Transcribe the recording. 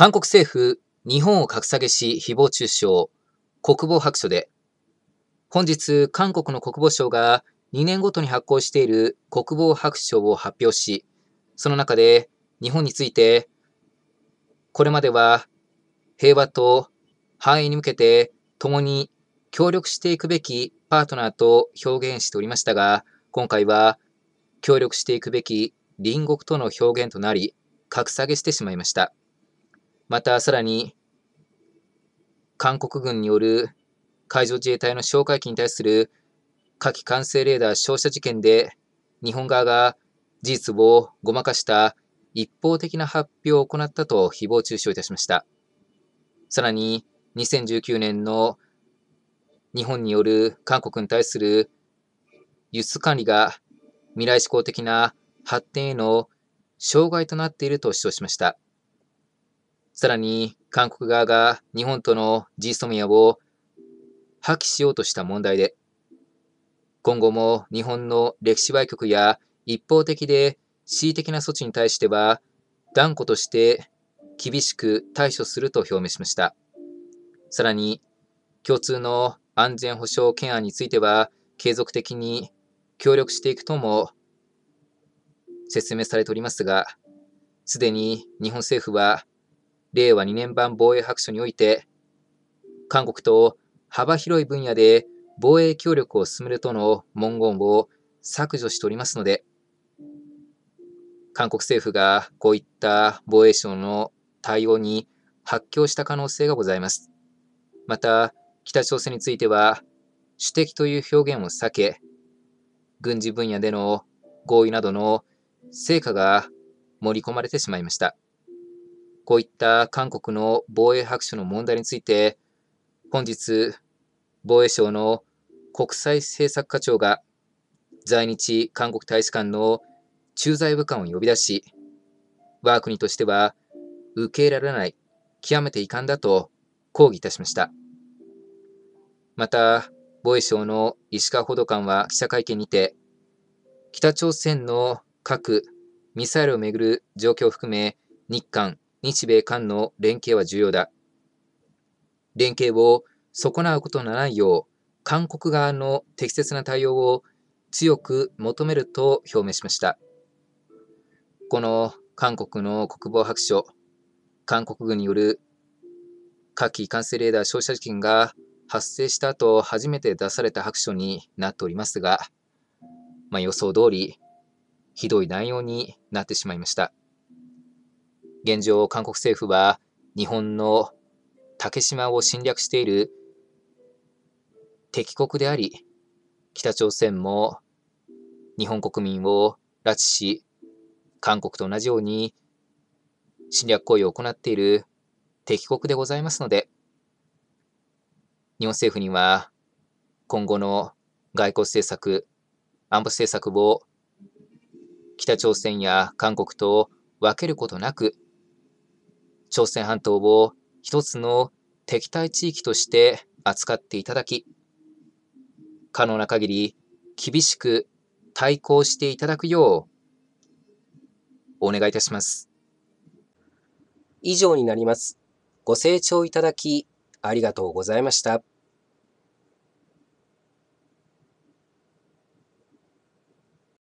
韓国政府、日本を格下げし、誹謗中傷、国防白書で、本日、韓国の国防省が2年ごとに発行している国防白書を発表し、その中で日本について、これまでは平和と繁栄に向けて共に協力していくべきパートナーと表現しておりましたが、今回は協力していくべき隣国との表現となり、格下げしてしまいました。またさらに、韓国軍による海上自衛隊の哨戒機に対する火器管制レーダー照射事件で、日本側が事実をごまかした一方的な発表を行ったと誹謗中傷いたしました。さらに、2019年の日本による韓国に対する輸出管理が未来志向的な発展への障害となっていると主張しました。さらに韓国側が日本との GSOMIA を破棄しようとした問題で、今後も日本の歴史売局や一方的で恣意的な措置に対しては断固として厳しく対処すると表明しました。さらに、共通の安全保障懸案については継続的に協力していくとも説明されておりますが、すでに日本政府は令和2年版防衛白書において、韓国と幅広い分野で防衛協力を進めるとの文言を削除しておりますので、韓国政府がこういった防衛省の対応に発狂した可能性がございます。また、北朝鮮については、主敵という表現を避け、軍事分野での合意などの成果が盛り込まれてしまいました。こういった韓国の防衛白書の問題について、本日、防衛省の国際政策課長が在日韓国大使館の駐在武官を呼び出し、我が国としては受け入れられない、極めて遺憾だと抗議いたしました。また、防衛省の石川報道官は記者会見にて、北朝鮮の核・ミサイルをめぐる状況を含め、日韓日米韓の連携は重要だ。連携を損なうことのないよう、韓国側の適切な対応を強く求めると表明しました。この韓国の国防白書、韓国軍による火器管制レーダー照射事件が発生した後初めて出された白書になっておりますが、まあ、予想通りひどい内容になってしまいました。現状、韓国政府は日本の竹島を侵略している敵国であり、北朝鮮も日本国民を拉致し、韓国と同じように侵略行為を行っている敵国でございますので、日本政府には今後の外交政策、安保政策を北朝鮮や韓国と分けることなく朝鮮半島を一つの敵対地域として扱っていただき、可能な限り厳しく対抗していただくよう、お願いいたします。以上になります。ご清聴いただき、ありがとうございました。